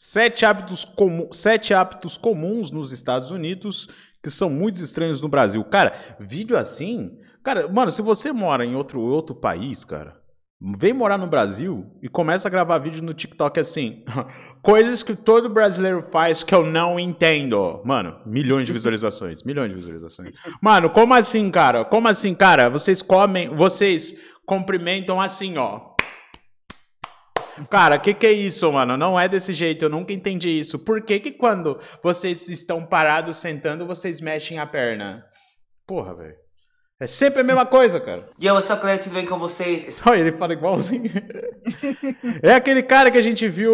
Sete hábitos, comu sete hábitos comuns nos Estados Unidos que são muito estranhos no Brasil. Cara, vídeo assim. Cara, mano, se você mora em outro, outro país, cara, vem morar no Brasil e começa a gravar vídeo no TikTok assim. Coisas que todo brasileiro faz que eu não entendo. Mano, milhões de visualizações. milhões de visualizações. Mano, como assim, cara? Como assim, cara? Vocês comem. Vocês cumprimentam assim, ó. Cara, o que, que é isso, mano? Não é desse jeito, eu nunca entendi isso. Por que, que quando vocês estão parados sentando, vocês mexem a perna? Porra, velho. É sempre a mesma coisa, cara. Yo, eu sou o tudo bem com vocês? Olha, ele fala igualzinho. é aquele cara que a gente viu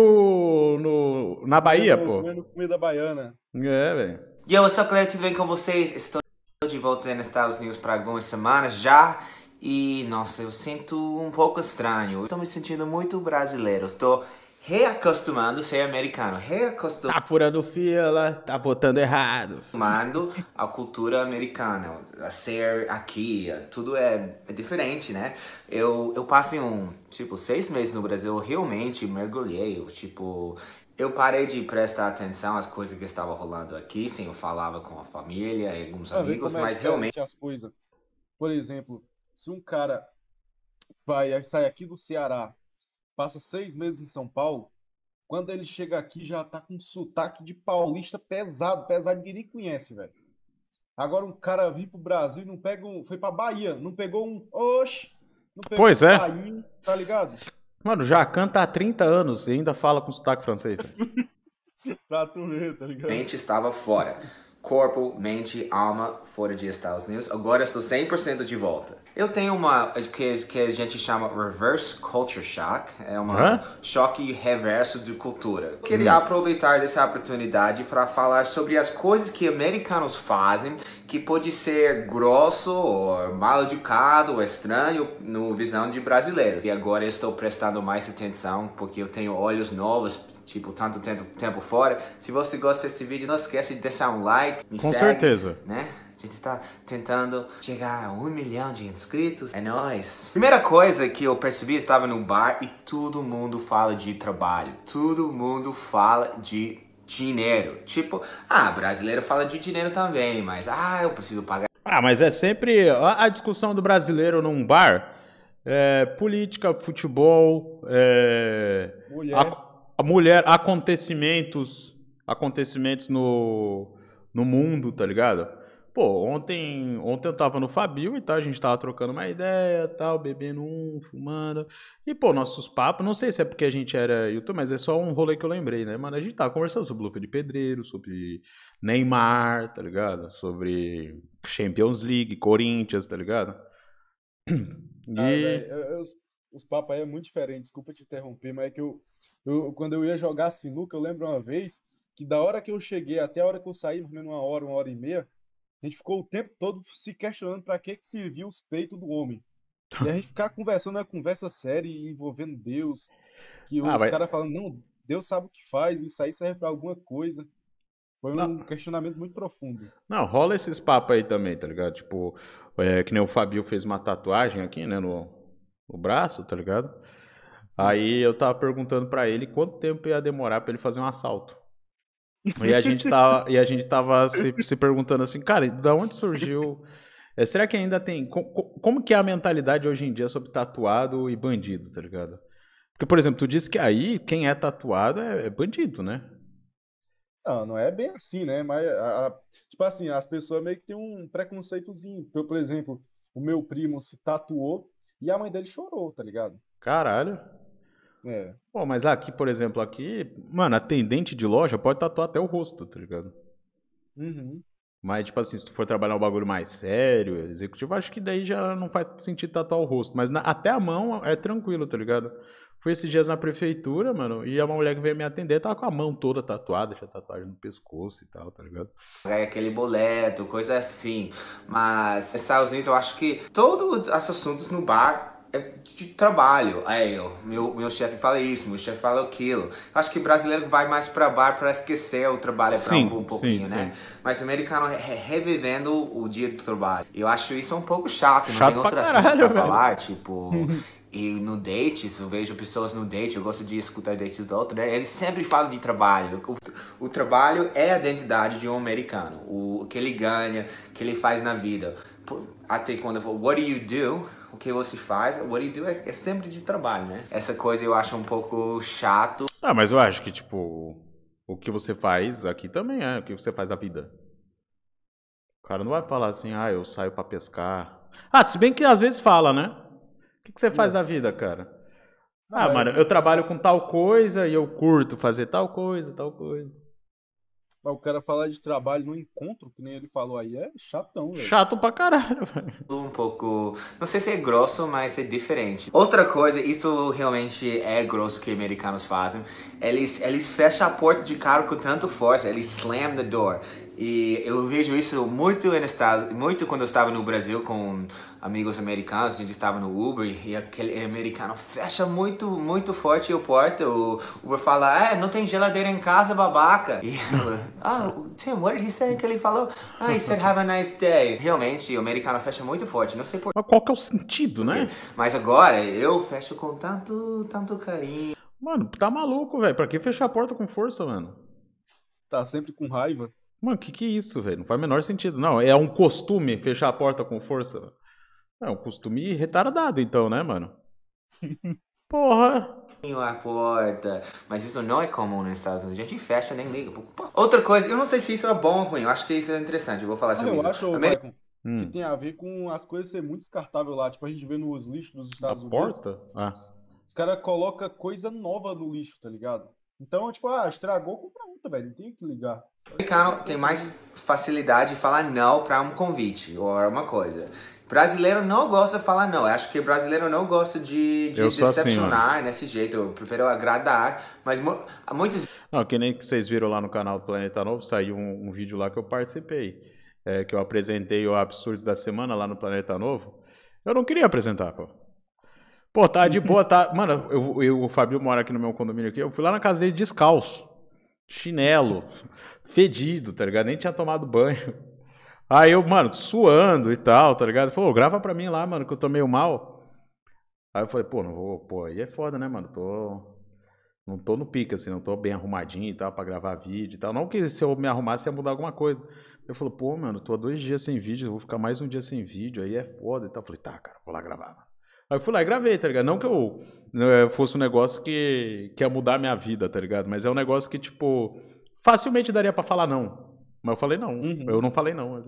no, na Bahia, pô. Comendo comida baiana. É, velho. Yo, eu sou o tudo bem com vocês? Estou de volta nos Estados Unidos para algumas semanas já. E nossa, eu sinto um pouco estranho. Estou me sentindo muito brasileiro. Estou reacostumando a ser americano. Reacostumando. Tá furando fila, tá votando errado. Acostumando a cultura americana, a ser aqui, tudo é, é, diferente, né? Eu, eu passei um, tipo, seis meses no Brasil, eu realmente mergulhei, eu, tipo. Eu parei de prestar atenção às coisas que estavam rolando aqui, sim, eu falava com a família e alguns eu amigos, é mas é realmente. As coisas. Por exemplo, se um cara vai sai aqui do Ceará, passa seis meses em São Paulo, quando ele chega aqui já tá com sotaque de paulista pesado, pesado que ninguém conhece, velho. Agora um cara vir pro Brasil e não pega um, foi pra Bahia, não pegou um, Oxi! não pegou pois um é. Bahia, tá ligado? Mano, já canta há 30 anos e ainda fala com sotaque francês. pra tu ver, tá ligado? Dente estava fora corpo, mente, alma fora de Estados Unidos. Agora estou 100% de volta. Eu tenho uma que, que a gente chama reverse culture shock, é um choque reverso de cultura. Hum. Queria aproveitar dessa oportunidade para falar sobre as coisas que americanos fazem que pode ser grosso ou mal educado ou estranho no visão de brasileiros. E agora estou prestando mais atenção porque eu tenho olhos novos tipo, tanto tá tempo, tempo fora. Se você gosta desse vídeo, não esquece de deixar um like. Com segue, certeza. Né? A gente está tentando chegar a um milhão de inscritos. É nóis. Primeira coisa que eu percebi, eu estava no bar e todo mundo fala de trabalho. Todo mundo fala de dinheiro. Tipo, ah, brasileiro fala de dinheiro também, mas ah, eu preciso pagar. Ah, mas é sempre a, discussão do brasileiro num bar. É, política, futebol, é, mulher. A a mulher, acontecimentos, acontecimentos no, no mundo, tá ligado? Pô, ontem, ontem eu tava no Fabio e tal, a gente tava trocando uma ideia, tal, bebendo um, fumando. E, pô, nossos papos, não sei se é porque a gente era youtuber, mas é só um rolê que eu lembrei, né, mano? A gente tava conversando sobre Luva de Pedreiro, sobre Neymar, tá ligado? Sobre Champions League, Corinthians, tá ligado? Ah, e... Ah, véio, os, os papos aí é muito diferente, desculpa te interromper, mas é que eu, eu, quando eu ia jogar sinuca, eu lembro uma vez que da hora que eu cheguei até a hora que eu saí, mais ou menos uma hora, uma hora e meia, a gente ficou o tempo todo se questionando para que, que serviu os peitos do homem. E a gente ficar conversando uma né, conversa séria envolvendo Deus. Que ah, os mas... caras falando, não, Deus sabe o que faz, isso aí serve para alguma coisa. Foi um não. questionamento muito profundo. Não, rola esses papos aí também, tá ligado? Tipo, é, que nem o Fabio fez uma tatuagem aqui, né, no, no braço, tá ligado? Aí eu tava perguntando para ele quanto tempo ia demorar para ele fazer um assalto. E a gente tava, e a gente tava se, se perguntando assim, cara, da onde surgiu? É, será que ainda tem. como que é a mentalidade hoje em dia sobre tatuado e bandido, tá ligado? Porque, por exemplo, tu disse que aí quem é tatuado é, é bandido, né? Não, ah, não é bem assim, né? Mas, a, a, tipo assim, as pessoas meio que têm um preconceitozinho. Eu, por exemplo, o meu primo se tatuou e a mãe dele chorou, tá ligado? Caralho. É. Pô, mas aqui, por exemplo, aqui, mano, atendente de loja pode tatuar até o rosto, tá ligado? Uhum. Mas, tipo assim, se tu for trabalhar um bagulho mais sério, executivo, acho que daí já não faz sentido tatuar o rosto. Mas na, até a mão é tranquilo, tá ligado? Fui esses dias na prefeitura, mano, e uma mulher que veio me atender tava com a mão toda tatuada, tinha tatuagem no pescoço e tal, tá ligado? É aquele boleto, coisa assim. Mas Estados Unidos eu acho que todos os assuntos no bar é de trabalho. Aí, é, eu, meu, meu chefe fala isso, meu chefe fala aquilo. Acho que brasileiro vai mais para bar para esquecer o trabalho é sim, pra um, um pouquinho, sim, né? Sim. Mas o americano é revivendo o dia do trabalho. Eu acho isso um pouco chato, chato não tem outra coisa para falar, tipo. e no date, eu vejo pessoas no date, eu gosto de escutar date do outro, né? Eles sempre falam de trabalho. O, o trabalho é a identidade de um americano. O, o que ele ganha, o que ele faz na vida. Até quando eu falo, what do you do? o que você faz, what you do é, é sempre de trabalho, né? Essa coisa eu acho um pouco chato. Ah, mas eu acho que, tipo, o que você faz aqui também é o que você faz a vida. O cara não vai falar assim, ah, eu saio para pescar. Ah, se bem que às vezes fala, né? O que, que você faz da vida, cara? Ah, ah mano, eu trabalho com tal coisa e eu curto fazer tal coisa, tal coisa. Mas o cara falar de trabalho no encontro, que nem ele falou aí, é chatão, velho. Chato pra caralho, velho. Um pouco. Não sei se é grosso, mas é diferente. Outra coisa, isso realmente é grosso que americanos fazem. Eles, eles fecham a porta de carro com tanta força, eles slam the door. E eu vejo isso muito, muito quando eu estava no Brasil com amigos americanos, a gente estava no Uber e aquele americano fecha muito, muito forte o porta. O Uber fala, é, não tem geladeira em casa, babaca. E ah, oh, Tim, what did he say? Que ele falou, ah, he said have a nice day. Realmente, o americano fecha muito forte, não sei por Mas qual que é o sentido, né? Mas agora, eu fecho com tanto, tanto carinho. Mano, tá maluco, velho. Pra que fechar a porta com força, mano? Tá sempre com raiva. Mano, que que é isso, velho? Não faz o menor sentido. Não, é um costume fechar a porta com força. É um costume retardado, então, né, mano? Porra! a porta, mas isso não é comum nos Estados Unidos. A gente fecha nem liga. Outra coisa, eu não sei se isso é bom ou ruim. Eu acho que isso é interessante. Eu vou falar ah, sobre ah, isso. Eu acho, Michael, hum. que tem a ver com as coisas ser muito descartável lá. Tipo, a gente vê nos lixos dos Estados a Unidos. A porta? Ah. Os caras colocam coisa nova no lixo, tá ligado? Então, tipo, ah, estragou, compra outra, velho. Não tem que ligar. Tem mais facilidade de falar não para um convite ou é uma coisa. Brasileiro não gosta de falar não. Eu acho que brasileiro não gosta de, de assim, decepcionar assim, nesse jeito. Eu prefiro agradar. Mas muitos. Não, que nem que vocês viram lá no canal do Planeta Novo, saiu um, um vídeo lá que eu participei. É, que eu apresentei o Absurdos da Semana lá no Planeta Novo. Eu não queria apresentar, pô. Pô, tá de boa, tá. Mano, eu, eu, o Fabio mora aqui no meu condomínio aqui. Eu fui lá na casa dele descalço, chinelo, fedido, tá ligado? Nem tinha tomado banho. Aí eu, mano, suando e tal, tá ligado? falou, grava pra mim lá, mano, que eu tô meio mal. Aí eu falei, pô, não vou, pô, aí é foda, né, mano? Tô. Não tô no pica, assim, não tô bem arrumadinho e tal, pra gravar vídeo e tal. Não que se eu me arrumasse ia mudar alguma coisa. Eu falou, pô, mano, tô há dois dias sem vídeo, vou ficar mais um dia sem vídeo, aí é foda e tal. Eu falei, tá, cara, vou lá gravar, mano. Aí eu fui lá e gravei, tá ligado? Não que eu né, fosse um negócio que, que ia mudar a minha vida, tá ligado? Mas é um negócio que, tipo, facilmente daria para falar não. Mas eu falei não. Uhum. Eu não falei não.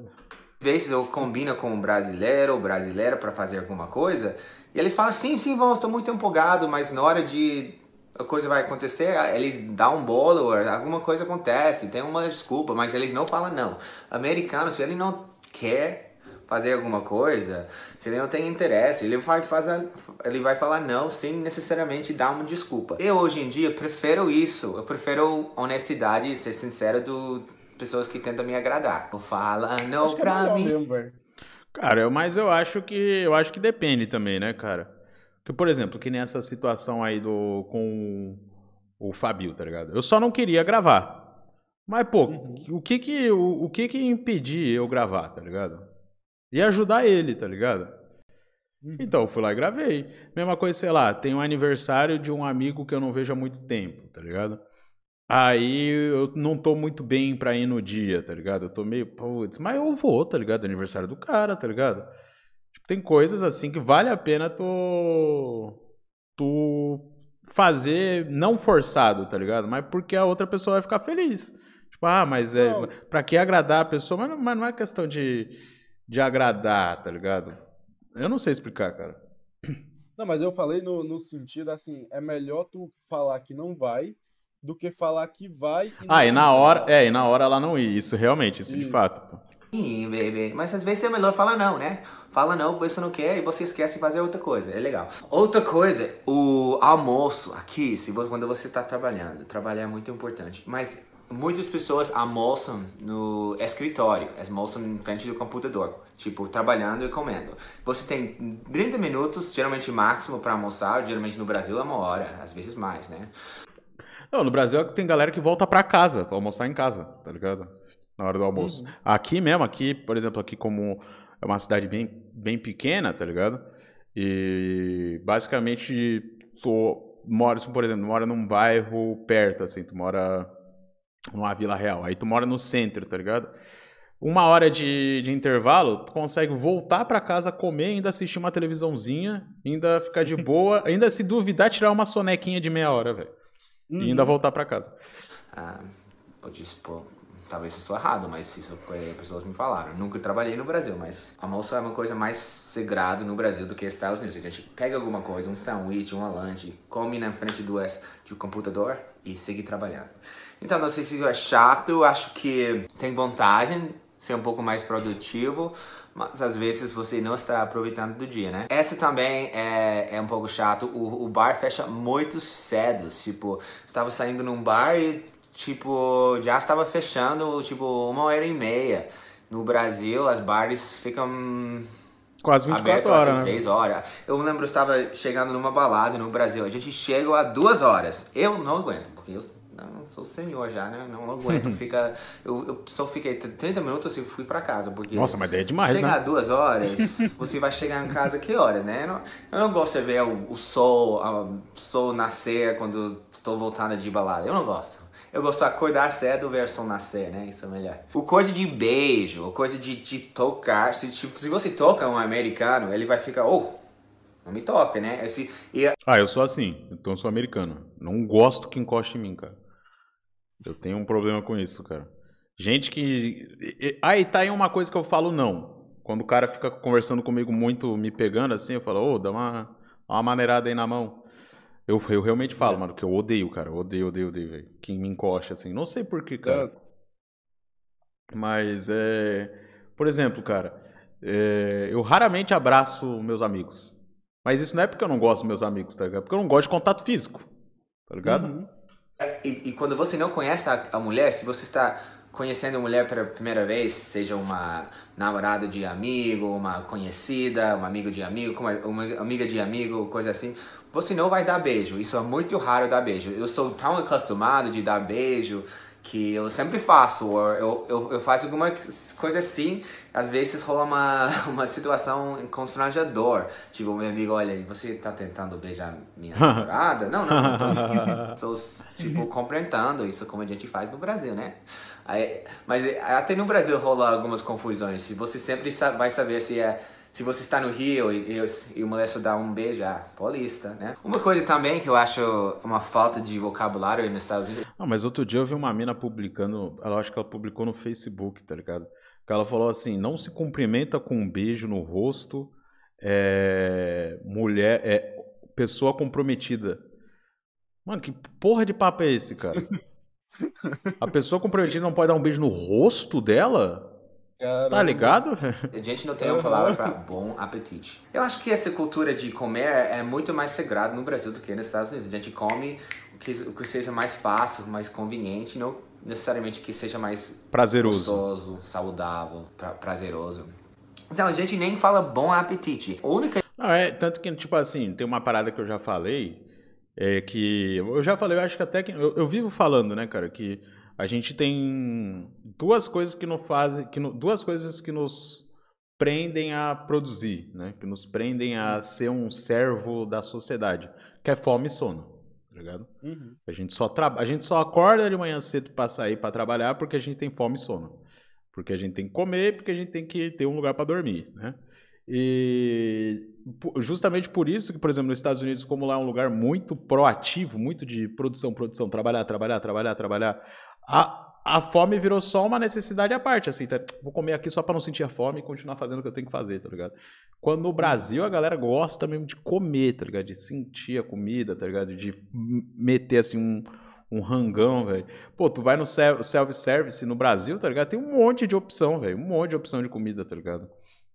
Vezes eu combina com um brasileiro ou brasileira para fazer alguma coisa, e eles falam sim, sim, vamos, estou muito empolgado, mas na hora de a coisa vai acontecer, eles dão um bolo, alguma coisa acontece, tem uma desculpa, mas eles não falam não. Americano, se ele não quer fazer alguma coisa, se ele não tem interesse, ele vai, fazer, ele vai falar não sem necessariamente dar uma desculpa. Eu hoje em dia prefiro isso, eu prefiro honestidade e ser sincero do pessoas que tentam me agradar. Fala não acho é pra é mim. Mesmo, cara, mas eu acho que eu acho que depende também, né, cara? Porque, por exemplo, que nessa situação aí do com o Fabio, tá ligado? Eu só não queria gravar. Mas, pô, uhum. o que que, o, o, que que impedir eu gravar, tá ligado? e ajudar ele, tá ligado? Uhum. Então, eu fui lá e gravei. Mesma coisa, sei lá, tem um aniversário de um amigo que eu não vejo há muito tempo, tá ligado? Aí eu não tô muito bem pra ir no dia, tá ligado? Eu tô meio, putz, mas eu vou, tá ligado? Aniversário do cara, tá ligado? Tipo, tem coisas assim que vale a pena tu. tu fazer não forçado, tá ligado? Mas porque a outra pessoa vai ficar feliz. Tipo, ah, mas é. Não. Pra que agradar a pessoa? Mas mas não é questão de de agradar, tá ligado? Eu não sei explicar, cara. Não, mas eu falei no, no sentido assim, é melhor tu falar que não vai do que falar que vai. E ah, e na hora, é, e na hora ela não ir. Isso realmente, isso, isso. de fato. Pô. Sim, baby. Mas às vezes é melhor falar não, né? Fala não, você não quer e você esquece de fazer outra coisa. É legal. Outra coisa, o almoço aqui, se você, quando você está trabalhando, trabalhar é muito importante. Mas muitas pessoas almoçam no escritório, almoçam em frente do computador, tipo trabalhando e comendo. Você tem 30 minutos, geralmente máximo para almoçar, geralmente no Brasil é uma hora, às vezes mais, né? Não, no Brasil é tem galera que volta para casa, para almoçar em casa, tá ligado? Na hora do almoço. Uhum. Aqui mesmo, aqui, por exemplo, aqui como é uma cidade bem, bem pequena, tá ligado? E basicamente tu mora, por exemplo, mora num bairro perto, assim, tu mora numa Vila Real. Aí tu mora no centro, tá ligado? Uma hora de, de intervalo, tu consegue voltar para casa, comer, ainda assistir uma televisãozinha, ainda ficar de boa, ainda se duvidar, tirar uma sonequinha de meia hora, velho. Uhum. E ainda uhum. voltar para casa. Ah, pode expor talvez eu sou errado, mas isso é pessoas me falaram. Nunca trabalhei no Brasil, mas almoço é uma coisa mais sagrado no Brasil do que Estados Unidos. A gente pega alguma coisa, um sanduíche, um lanche, come na frente do, do computador e segue trabalhando. Então, não sei se isso é chato, acho que tem vantagem ser um pouco mais produtivo, mas às vezes você não está aproveitando do dia, né? Essa também é, é um pouco chato, o, o bar fecha muito cedo, tipo, estava saindo num bar e, tipo, já estava fechando, tipo, uma hora e meia. No Brasil, as bares ficam Quase 24 horas. Né? horas. Eu lembro, eu estava chegando numa balada no Brasil. A gente chega a duas horas. Eu não aguento, porque eu não, sou senhor já, né? Não, não aguento. Fica, eu, eu, só fiquei 30 minutos e assim, fui para casa. Porque Nossa, mas daí é demais, chegar né? Chegar duas horas, você vai chegar em casa que horas, né? Não, eu não gosto de ver o, o sol, o sol nascer quando estou voltando de balada. Eu não gosto. Eu gosto de acordar cedo ver o sol nascer, né? Isso é melhor. O coisa de beijo, o coisa de, de tocar. Se, tipo, se você toca um americano, ele vai ficar, oh, não me toque né? Esse, e... Ah, eu sou assim. Então eu sou americano. Não gosto que encoste em mim, cara. Eu tenho um problema com isso, cara. Gente que. Aí tá aí uma coisa que eu falo não. Quando o cara fica conversando comigo muito, me pegando assim, eu falo, ô, oh, dá uma, uma maneirada aí na mão. Eu, eu realmente falo, é. mano, que eu odeio, cara. Eu odeio, odeio, odeio, velho. Quem me encosta assim. Não sei porquê, cara. Mas é. Por exemplo, cara, é... eu raramente abraço meus amigos. Mas isso não é porque eu não gosto dos meus amigos, tá ligado? Porque eu não gosto de contato físico, tá ligado? Uhum. É, e, e quando você não conhece a, a mulher, se você está conhecendo a mulher pela primeira vez, seja uma namorada de amigo, uma conhecida, um amigo de amigo, é, uma amiga de amigo, coisa assim, você não vai dar beijo. Isso é muito raro dar beijo. Eu sou tão acostumado de dar beijo que eu sempre faço, eu, eu, eu faço alguma coisa assim, às vezes rola uma, uma situação constrangedora, tipo, meu amigo, olha, você tá tentando beijar minha namorada? não, não, não tô, tô, tipo, compreendendo isso como a gente faz no Brasil, né? Aí, mas eh, até no Brasil rola algumas confusões, você sempre vai saber se é se você está no Rio e, eu, e o moleque dá um beijo, ah, paulista, né? Uma coisa também que eu acho uma falta de vocabulário nos Estados Unidos. Não, mas outro dia eu vi uma mina publicando, ela acho que ela publicou no Facebook, tá ligado? Que ela falou assim: não se cumprimenta com um beijo no rosto, é. mulher, é. pessoa comprometida. Mano, que porra de papo é esse, cara? A pessoa comprometida não pode dar um beijo no rosto dela? Caramba. Tá ligado? A gente não tem uma palavra para bom apetite. Eu acho que essa cultura de comer é muito mais sagrada no Brasil do que nos Estados Unidos. A gente come o que, o que seja mais fácil, mais conveniente, não necessariamente que seja mais prazeroso, gostoso, saudável, pra, prazeroso. Então a gente nem fala bom apetite. A única não, é tanto que tipo assim, tem uma parada que eu já falei, é que eu já falei, eu acho que até que eu, eu vivo falando, né, cara, que a gente tem duas coisas que nos fazem, que no, duas coisas que nos prendem a produzir, né? Que nos prendem a uhum. ser um servo da sociedade, que é fome e sono. Tá ligado? Uhum. A gente só a gente só acorda de manhã cedo para sair para trabalhar porque a gente tem fome e sono. Porque a gente tem que comer, porque a gente tem que ter um lugar para dormir, né? E justamente por isso que, por exemplo, nos Estados Unidos, como lá é um lugar muito proativo, muito de produção, produção, trabalhar, trabalhar, trabalhar, trabalhar, a a fome virou só uma necessidade à parte, assim, tá? vou comer aqui só para não sentir a fome e continuar fazendo o que eu tenho que fazer, tá ligado? Quando no Brasil a galera gosta mesmo de comer, tá ligado? De sentir a comida, tá ligado? De meter assim um um rangão, velho. Pô, tu vai no self-service no Brasil, tá ligado? Tem um monte de opção, velho. Um monte de opção de comida, tá ligado?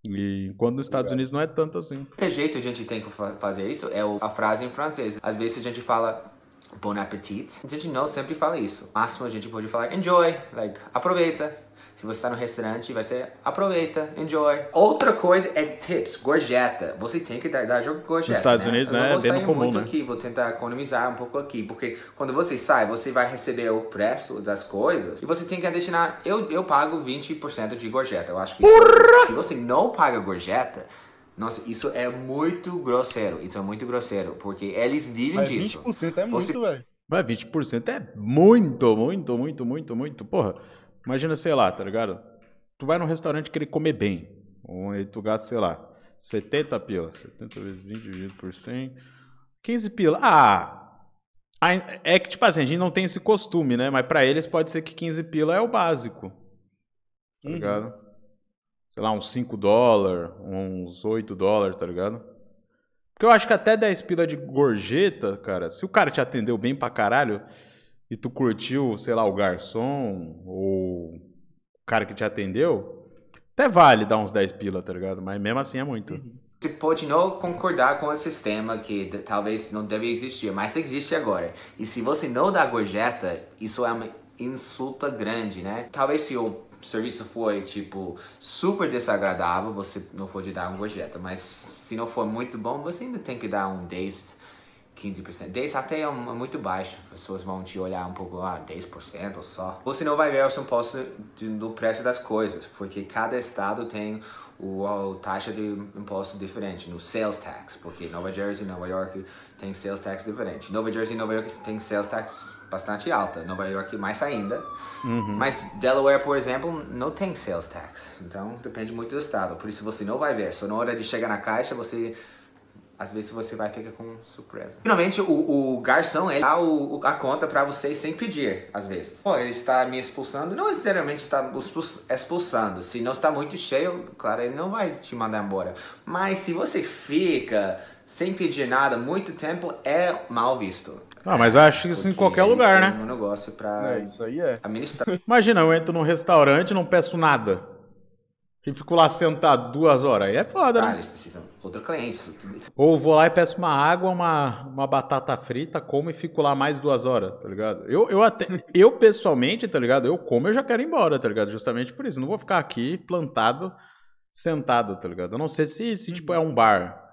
E enquanto nos Estados Unidos não é tanto assim. O jeito que a gente tem que fazer isso é a frase em francês. Às vezes a gente fala Bon appetit. A gente não sempre fala isso. O máximo a gente pode falar enjoy, like, aproveita. Se você está no restaurante, vai ser aproveita, enjoy. Outra coisa é tips, gorjeta. Você tem que dar, dar jogo gorjeta. Nos Estados né? Unidos, Eu né? É bem comum, muito né? aqui, vou tentar economizar um pouco aqui, porque quando você sai, você vai receber o preço das coisas e você tem que destinar. Eu, eu pago 20% de gorjeta. Eu acho que. Se você não paga gorjeta, nossa, isso é muito grosseiro. Isso é muito grosseiro, porque eles vivem Mas disso. 20% é muito, velho. Mas 20% é muito, muito, muito, muito, muito. Porra, imagina, sei lá, tá ligado? Tu vai num restaurante querer comer bem. E tu gasta, sei lá, 70 pila. 70 vezes 20 dividido por 100. 15 pila. Ah! É que, tipo assim, a gente não tem esse costume, né? Mas pra eles pode ser que 15 pila é o básico. Tá uhum. ligado? sei lá, uns 5 dólares, uns 8 dólares, tá ligado? Porque eu acho que até 10 pila de gorjeta, cara, se o cara te atendeu bem pra caralho e tu curtiu, sei lá, o garçom ou o cara que te atendeu, até vale dar uns 10 pila, tá ligado? Mas mesmo assim é muito. Uhum. Você pode não concordar com o sistema que talvez não deve existir, mas existe agora. E se você não dá gorjeta, isso é uma insulta grande, né? Talvez se o serviço foi, tipo, super desagradável, você não pode dar um gojeta. Mas se não for muito bom, você ainda tem que dar um 10 15%. 10% até é, é muito baixo. As pessoas vão te olhar um pouco, ah, 10% só. Você não vai ver os impostos do preço das coisas, porque cada estado tem o, a taxa de imposto diferente, no sales tax, porque Nova Jersey, Nova York tem sales tax diferente. Nova Jersey e Nova York tem sales tax bastante alta, Nova York mais ainda. Uhum. Mas Delaware, por exemplo, não tem sales tax. Então depende muito do estado. Por isso você não vai ver. Só na hora de chegar na caixa você às vezes você vai ficar com surpresa. Finalmente, o, o garçom, ele dá o, a conta para vocês sem pedir, às vezes. Pô, ele está me expulsando, não necessariamente está expulsando. Se não está muito cheio, claro, ele não vai te mandar embora. Mas se você fica sem pedir nada muito tempo, é mal visto. Ah, mas eu acho isso em qualquer lugar, né? Um negócio pra é, isso aí é. Imagina, eu entro num restaurante e não peço nada fico lá sentado duas horas aí é foda, né? Ah, eles precisam outro cliente. Ou vou lá e peço uma água, uma, uma batata frita, como e fico lá mais duas horas, tá ligado? Eu, eu até. eu pessoalmente, tá ligado? Eu como eu já quero ir embora, tá ligado? Justamente por isso. Não vou ficar aqui plantado, sentado, tá ligado? Eu não sei se, se tipo, é uhum. um bar.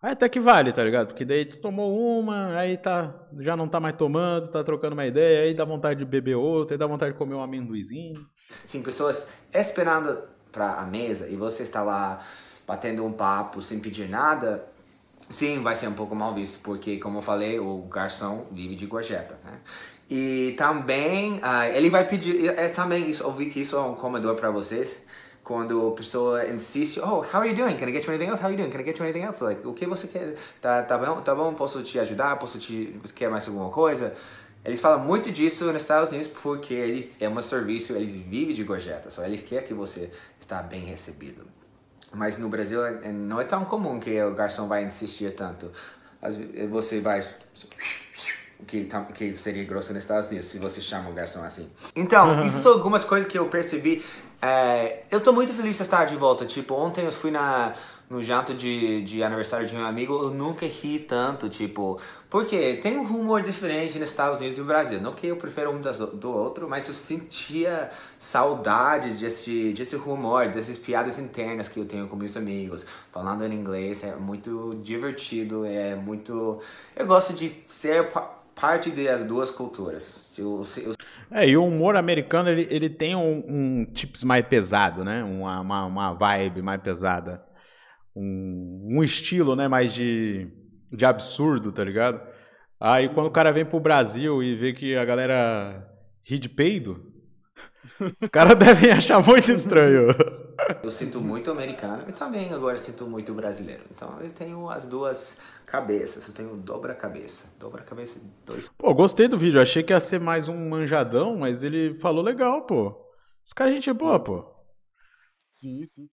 Aí até que vale, tá ligado? Porque daí tu tomou uma, aí tá, já não tá mais tomando, tá trocando uma ideia, aí dá vontade de beber outra, aí dá vontade de comer um amendoizinho. Sim, pessoas esperando para a mesa e você está lá batendo um papo sem pedir nada, sim, vai ser um pouco mal visto, porque, como eu falei, o garçom vive de gorjeta, né? E também, uh, ele vai pedir, é também, isso, ouvi que isso é um comedor para vocês, quando a pessoa insiste, oh, how are you doing? Can I get you anything else? How are you doing? Can I get you anything else? Like, o que você quer? Tá, tá bom? Tá bom? Posso te ajudar? Posso te, você quer mais alguma coisa? Eles falam muito disso nos Estados Unidos porque eles é um serviço, eles vivem de gorjeta, só eles querem que você está bem recebido. Mas no Brasil é, é, não é tão comum que o garçom vai insistir tanto. Eh, você vai que, tá, que seria grosso nos Estados Unidos se você chama o garçom assim. Então, uhum. isso são algumas coisas que eu percebi. É, eu estou muito feliz de estar de volta. Tipo, ontem eu fui na no jato de, de aniversário de um amigo, eu nunca ri tanto, tipo, porque tem um rumor diferente nos Estados Unidos e no Brasil. Não que eu prefiro um das, do outro, mas eu sentia saudade desse, desse rumor, dessas piadas internas que eu tenho com meus amigos. Falando em inglês é muito divertido, é muito. Eu gosto de ser parte das duas culturas. Eu, eu... É, e o humor americano ele, ele tem um, um tips mais pesado, né? Uma, uma, uma vibe mais pesada um, um estilo, né, mais de, de absurdo, tá ligado? Aí quando o cara vem pro Brasil e vê que a galera ri de peido, os caras devem achar muito estranho. Eu sinto muito americano e também agora sinto muito brasileiro. Então eu tenho as duas cabeças, eu tenho dobra-cabeça. Dobra-cabeça dois. Pô, gostei do vídeo, achei que ia ser mais um manjadão, mas ele falou legal, pô. Esse cara é gente boa, pô. Sim, sim.